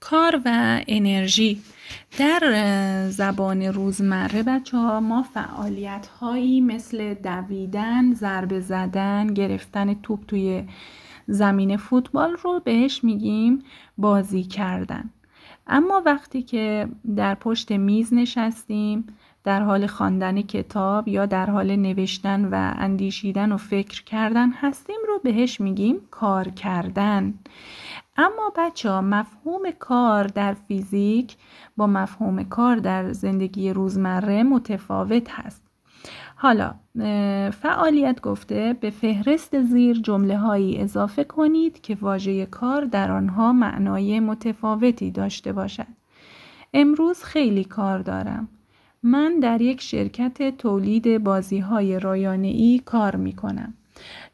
کار و انرژی در زبان روزمره بچه ها ما فعالیت هایی مثل دویدن، ضربه زدن، گرفتن توپ توی زمین فوتبال رو بهش میگیم بازی کردن اما وقتی که در پشت میز نشستیم در حال خواندن کتاب یا در حال نوشتن و اندیشیدن و فکر کردن هستیم رو بهش میگیم کار کردن اما بچه ها مفهوم کار در فیزیک با مفهوم کار در زندگی روزمره متفاوت هست حالا فعالیت گفته به فهرست زیر جمله هایی اضافه کنید که واژه کار در آنها معنای متفاوتی داشته باشد امروز خیلی کار دارم من در یک شرکت تولید بازی های رایانه ای کار می کنم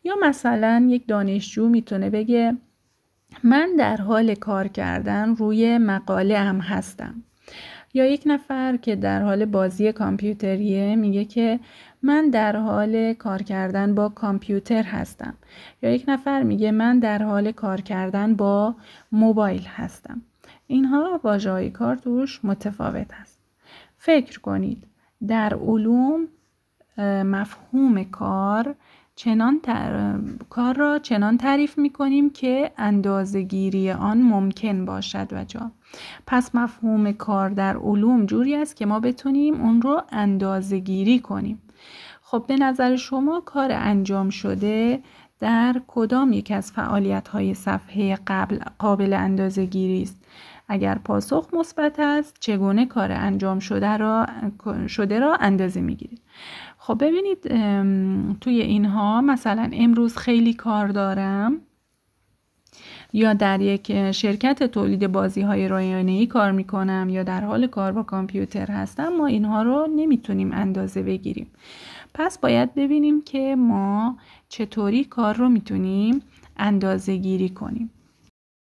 یا مثلا یک دانشجو میتونه بگه من در حال کار کردن روی مقاله هم هستم یا یک نفر که در حال بازی کامپیوتریه میگه که من در حال کار کردن با کامپیوتر هستم یا یک نفر میگه من در حال کار کردن با موبایل هستم اینها جای کار توش متفاوت است فکر کنید در علوم مفهوم کار چنان کار را چنان تعریف می کنیم که اندازه گیری آن ممکن باشد و جا پس مفهوم کار در علوم جوری است که ما بتونیم اون رو اندازه گیری کنیم خب به نظر شما کار انجام شده در کدام یک از فعالیت های صفحه قبل قابل اندازه گیری است اگر پاسخ مثبت است چگونه کار انجام شده را شده را اندازه میگیرید خب ببینید توی اینها مثلا امروز خیلی کار دارم یا در یک شرکت تولید بازی های رایانه ای کار کنم یا در حال کار با کامپیوتر هستم ما اینها رو نمیتونیم اندازه بگیریم پس باید ببینیم که ما چطوری کار رو میتونیم اندازه گیری کنیم